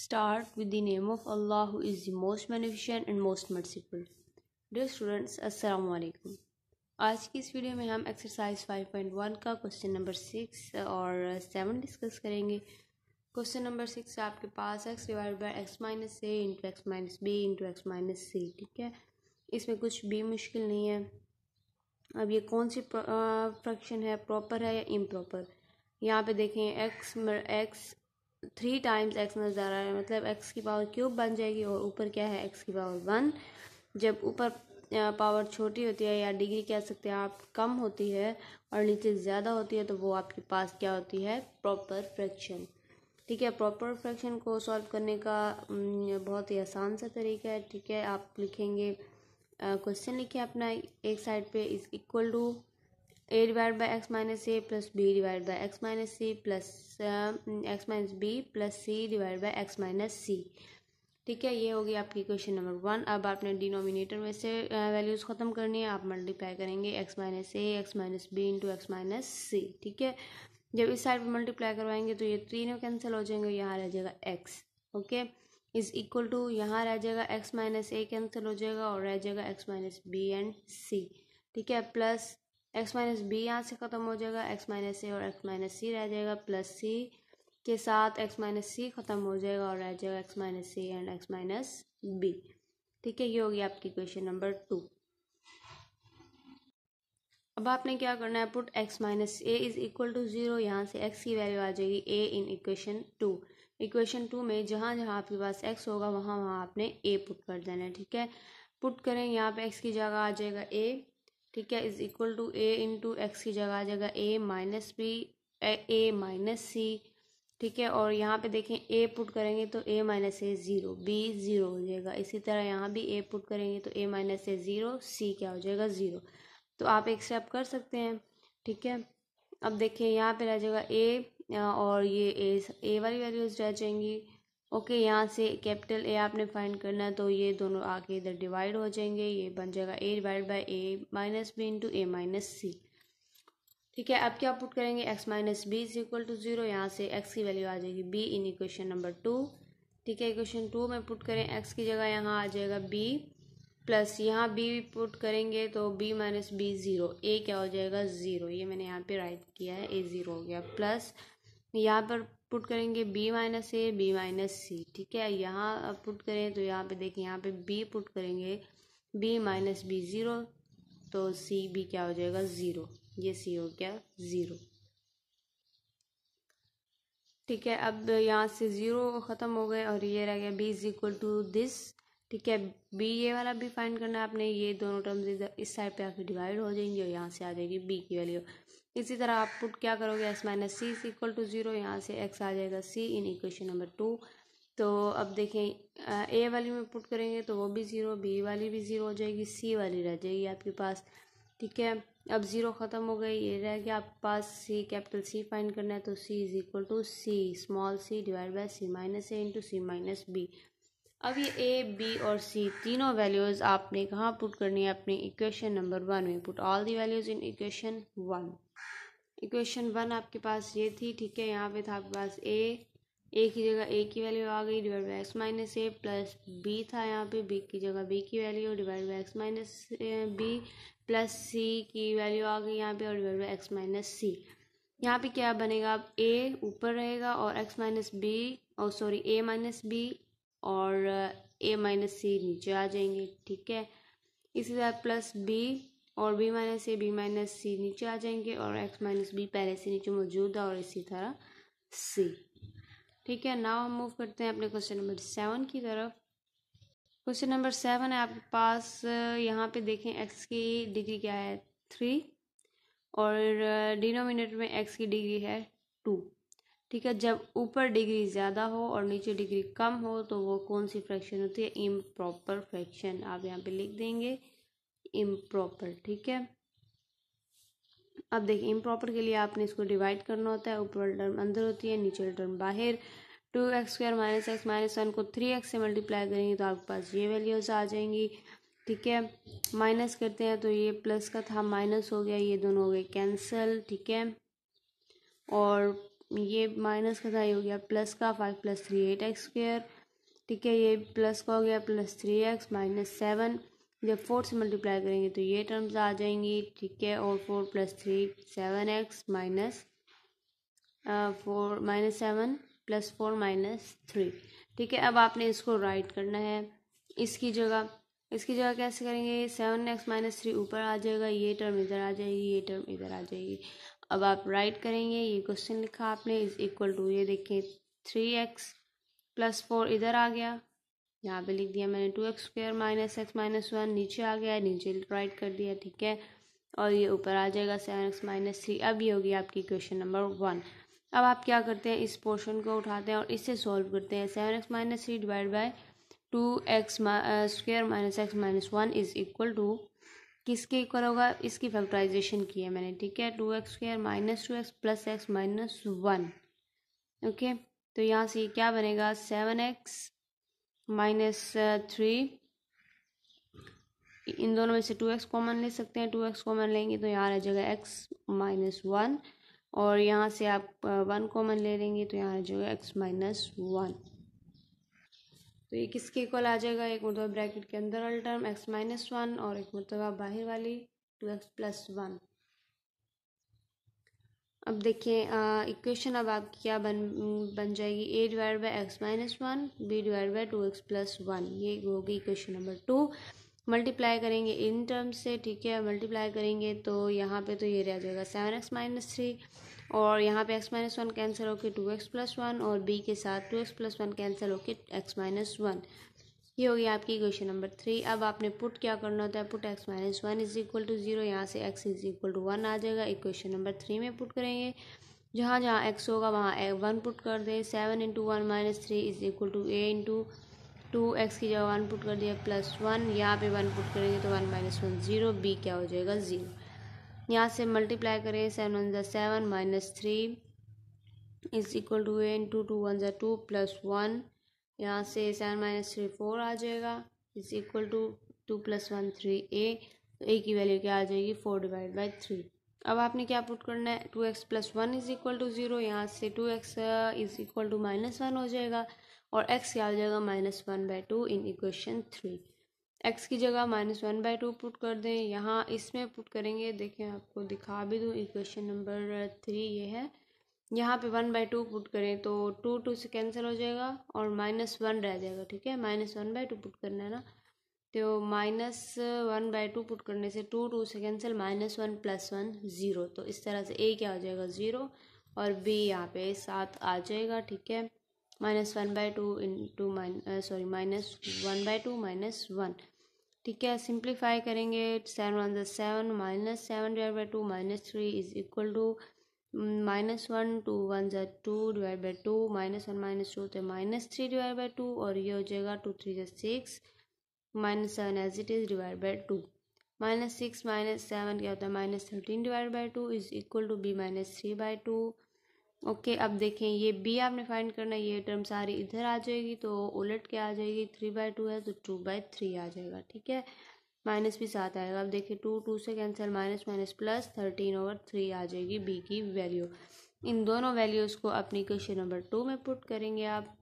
Start with the name of Allah who is the most beneficent and most merciful. Dear students, Assalamualaikum. आज की इस video में हम exercise 5.1 का question number six और seven discuss करेंगे क्वेश्चन नंबर सिक्स आपके पास x divide by x minus a into x minus b into x minus c ठीक है इसमें कुछ भी मुश्किल नहीं है अब ये कौन सी फ्रैक्शन है प्रॉपर है या इम्प्रॉपर यहाँ पे देखें x x three times x नज़र आ रहा है मतलब एक्स की पावर क्यूब बन जाएगी और ऊपर क्या है एक्स की पावर वन जब ऊपर पावर छोटी होती है या डिग्री कह सकते हैं आप कम होती है और नीचे ज़्यादा होती है तो वो आपके पास क्या होती है प्रॉपर फ्रैक्शन ठीक है प्रॉपर फ्रैक्शन को सॉल्व करने का बहुत ही आसान सा तरीका है ठीक है आप लिखेंगे क्वेश्चन लिखे अपना एक साइड पे is equal to a divide by x minus a plus b divide by x minus c plus x minus b plus c divide by x minus c ठीक है ये होगी आपकी क्वेश्चन नंबर वन अब आपने denominator में से values uh, ख़त्म करनी है आप मल्टीप्लाई करेंगे x minus a x minus b into x minus c ठीक है जब इस साइड पर मल्टीप्लाई करवाएंगे तो ये तीनों कैंसिल हो जाएंगे यहाँ रह जाएगा x okay is equal to यहाँ रह जाएगा एक्स माइनस ए कैंसिल हो जाएगा और रह जाएगा x minus b and c ठीक है प्लस एक्स माइनस बी यहाँ से ख़त्म हो जाएगा एक्स माइनस ए और एक्स माइनस सी रह जाएगा प्लस सी के साथ एक्स माइनस सी ख़त्म हो जाएगा और रह जाएगा x minus c and x minus b ठीक है ये होगी आपकी क्वेश्चन नंबर टू अब आपने क्या करना है put x minus a is equal to zero यहाँ से एक्स की वैल्यू आ जाएगी a in equation two equation two में जहाँ जहाँ आपके पास एक्स होगा वहाँ वहाँ आपने ए पुट कर देना है ठीक है पुट करें यहाँ पे एक्स की जगह आ जाएगा ए ठीक है is equal to a into x की जगह आ जाएगा a minus b a minus c ठीक है और यहाँ पे देखें ए पुट करेंगे तो a minus a zero b zero हो जाएगा इसी तरह यहाँ भी ए पुट करेंगे तो ए माइनस ए ज़ीरो सी क्या हो जाएगा ज़ीरो तो आप एक कर सकते हैं ठीक है अब देखिए यहाँ पे रह जाएगा ए और ये ए ए वाली वैल्यूज रह जाएंगी ओके यहाँ से कैपिटल ए आपने फाइंड करना है तो ये दोनों आके इधर डिवाइड हो जाएंगे ये बन जाएगा a divide by a minus b into a minus c ठीक है अब क्या पुट करेंगे x minus b is equal to zero यहाँ से एक्स की वैल्यू आ जाएगी b in equation number two ठीक है इक्वेशन टू में पुट करें एक्स की जगह यहाँ आ जाएगा बी प्लस यहाँ बी पुट करेंगे तो b minus b zero a क्या हो जाएगा ज़ीरो ये मैंने यहाँ पे राइट किया है ए ज़ीरो हो गया प्लस यहाँ पर पुट करेंगे b minus a b minus c ठीक है यहाँ पुट करें तो यहाँ पे देखें यहाँ पे बी पुट करेंगे बी माइनस बी ज़ीरो तो सी बी क्या हो जाएगा ज़ीरो ये सी हो गया ज़ीरो ठीक है अब यहाँ से ज़ीरो ख़त्म हो गए और ये रह गया b is equal to this ठीक है बी ये वाला भी फाइंड करना है आपने ये दोनों टर्म्स इधर इस साइड पे आपकी डिवाइड हो जाएंगे और यहाँ से आ जाएगी बी की वैल्यू इसी तरह आप पुट क्या करोगे x minus c is equal to zero यहाँ से एक्स आ जाएगा c in equation number two तो अब देखें ए वाली में पुट करेंगे तो वो भी ज़ीरो बी वाली भी ज़ीरो हो जाएगी सी वाली रह जाएगी आपके पास ठीक है अब ज़ीरो ख़त्म हो गई ये रह गया आपके पास सी कैपिटल सी फाइंड करना है तो c is equal to c small c divide by c minus a into c minus b अब ये ए बी और सी तीनों वैल्यूज़ आपने कहाँ पुट करनी है अपनी इक्वेशन नंबर वन में put all the values in equation one equation one आपके पास ये थी ठीक है यहाँ पे था आपके पास ए ए की जगह ए की वैल्यू आ गई divide by x minus a plus b था यहाँ पे बी की जगह बी की value divide by x minus b plus c की वैल्यू आ गई यहाँ पे और divide by x minus c यहाँ पे क्या बनेगा अब ए ऊपर रहेगा और एक्स माइनस बी और सॉरी ए माइनस बी और ए माइनस सी नीचे आ जाएंगे ठीक है इसी तरह प्लस बी और b minus a b minus c नीचे आ जाएंगे और एक्स माइनस बी पहले से नीचे मौजूद है और इसी तरह सी ठीक है नाउ हम मूव करते हैं अपने क्वेश्चन नंबर सेवन की तरफ क्वेश्चन नंबर सेवन है आपके पास यहाँ पे देखें एक्स की डिग्री क्या है थ्री और डिनोमिनेटर में एक्स की डिग्री है टू ठीक है जब ऊपर डिग्री ज़्यादा हो और नीचे डिग्री कम हो तो वो कौन सी फ्रैक्शन होती है इम प्रॉपर फ्रैक्शन आप यहाँ पर लिख देंगे इम्प्रॉपर ठीक है अब देखिए इम्प्रॉपर के लिए आपने इसको डिवाइड करना होता है ऊपर टर्म अंदर होती है नीचे टर्म बाहर two x square minus x minus one को थ्री एक्स से मल्टीप्लाई करेंगे तो आपके पास ये वैल्यूज़ आ जाएंगी ठीक है माइनस करते हैं तो ये प्लस का था माइनस हो गया ये दोनों हो गए कैंसिल ठीक है और ये माइनस का था ये हो गया प्लस का five plus three eight x square ठीक है ये प्लस का हो गया plus three x minus seven जब फोर से मल्टीप्लाई करेंगे तो ये टर्म्स आ जाएंगी ठीक है और four plus three seven x minus four minus seven plus four minus three ठीक है अब आपने इसको राइट करना है इसकी जगह इसकी जगह कैसे करेंगे सेवन एक्स माइनस थ्री ऊपर आ जाएगा ये टर्म इधर आ जाएगी ये टर्म इधर आ जाएगी अब आप राइट करेंगे ये क्वेश्चन लिखा आपने इज इक्वल टू ये देखें थ्री एक्स प्लस फोर इधर आ गया यहाँ पे लिख दिया मैंने two x square minus x minus one नीचे आ गया नीचे राइट कर दिया ठीक है और ये ऊपर आ जाएगा सेवन एक्स माइनस थ्री अब ये होगी आपकी क्वेश्चन नंबर वन अब आप क्या करते हैं इस पोर्शन को उठाते हैं और इसे सॉल्व करते हैं seven x minus three divide by two x square minus x minus one is equal to किसके इक्वल होगा इसकी फैक्टराइजेशन की है मैंने ठीक है two x square minus two x plus x minus one okay तो यहाँ से क्या बनेगा सेवन एक्स माइनस थ्री इन दोनों में से टू एक्स कॉमन ले सकते हैं टू एक्स कॉमन लेंगे तो यहाँ आ जाएगा एक्स माइनस वन और यहाँ से आप वन कॉमन ले लेंगे तो यहाँ आ जाएगा एक्स माइनस वन तो ये किसके इक्वल आ जाएगा एक मरतबा ब्रैकेट के अंदर वाली टर्म एक्स माइनस वन और एक मरतबा बाहर वाली टू एक्स प्लस वन अब देखिए इक्वेशन अब आपकी क्या बन बन जाएगी a divide by x minus one b divide by two x plus one ये होगी इक्वेशन नंबर टू मल्टीप्लाई करेंगे इन टर्म से ठीक है मल्टीप्लाई करेंगे तो यहाँ पे तो ये रह जाएगा सेवन एक्स माइनस थ्री और यहाँ पे एक्स माइनस वन कैंसिल होकर टू एक्स प्लस वन और बी के साथ two x plus one cancel होकर एक्स माइनस वन ये हो गया आपकी क्वेश्चन नंबर थ्री अब आपने पुट क्या करना होता है put x minus one is equal to zero यहाँ से x is equal to one आ जाएगा इक्वेशन नंबर थ्री में पुट करेंगे जहाँ जहाँ एक्स होगा वहाँ वन पुट कर दें seven into one minus three is equal to a into two x की जगह वन पुट कर दिया प्लस वन यहाँ पे वन पुट करेंगे तो one minus one zero b क्या हो जाएगा ज़ीरो यहाँ से मल्टीप्लाई करें सेवन वन ज़ा seven minus three is equal to a into two one जो टू प्लस वन यहाँ से सेवन माइनस थ्री फोर आ जाएगा is equal to two plus one three a तो ए की वैल्यू क्या आ जाएगी फोर डिवाइड बाई थ्री अब आपने क्या पुट करना है two x plus one is equal to zero यहाँ से two x is equal to minus one हो जाएगा और एक्स क्या हो जाएगा minus one by two in equation three x की जगह minus one by two put कर दें यहाँ इसमें पुट करेंगे देखें आपको दिखा भी दूँ इक्वेशन नंबर थ्री ये है यहाँ पे वन बाई टू पुट करें तो टू टू से कैंसिल हो जाएगा और माइनस वन रह जाएगा ठीक है minus one by two put करना है ना तो minus one by two put करने से टू टू से cancel minus one plus one zero तो इस तरह से ए क्या हो जाएगा ज़ीरो और बी यहाँ पे सात आ जाएगा ठीक है minus one by two in two mine sorry minus one by two minus one ठीक है सिंप्लीफाई करेंगे सेवन वन ज़ seven minus seven divide by two minus three is equal to minus one two one जै two divide by two minus one minus two तो minus three divide by two और ये हो जाएगा two three जै six minus seven as it is divide by two minus six minus seven क्या होता है minus thirteen divide by two is equal to b minus three by two okay अब देखें ये बी आपने फाइंड करना ये टर्म सारी इधर आ जाएगी तो उलट के आ जाएगी थ्री बाई टू है तो टू बाई थ्री आ जाएगा ठीक है माइनस भी साथ आएगा अब देखिए टू टू से cancel minus minus plus thirteen over three आ जाएगी बी की वैल्यू इन दोनों वैल्यूज़ को अपनी क्वेश्चन नंबर टू में पुट करेंगे आप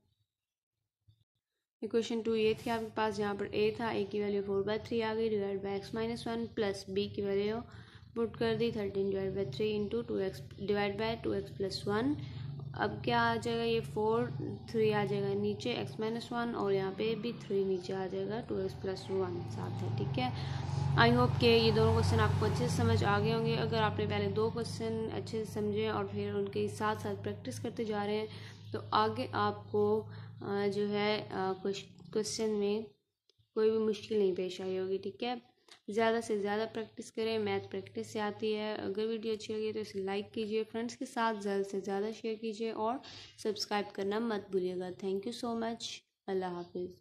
इक्वेशन टू ये थी आपके पास यहाँ पर ए था ए की वैल्यू फोर बाय थ्री आ गई divide by x minus one plus b की वैल्यू पुट कर दी thirteen divide by three into two x divide by two x plus one अब क्या आ जाएगा ये फोर थ्री आ जाएगा नीचे एक्स माइनस वन और यहाँ पे भी थ्री नीचे आ जाएगा टू एक्स प्लस वन साथ है ठीक है आई होप के ये दोनों क्वेश्चन आपको अच्छे से समझ आ गए होंगे अगर आपने पहले दो क्वेश्चन अच्छे से समझे और फिर उनके साथ साथ प्रैक्टिस करते जा रहे हैं तो आगे आपको जो है क्वेश्चन में कोई भी मुश्किल नहीं पेश आई होगी ठीक है ज़्यादा से ज़्यादा प्रैक्टिस करें मैथ प्रैक्टिस से आती है अगर वीडियो अच्छी लगी तो इसे लाइक कीजिए फ्रेंड्स के साथ ज़्यादा से ज़्यादा शेयर कीजिए और सब्सक्राइब करना मत भूलिएगा थैंक यू सो मच अल्लाह हाफिज़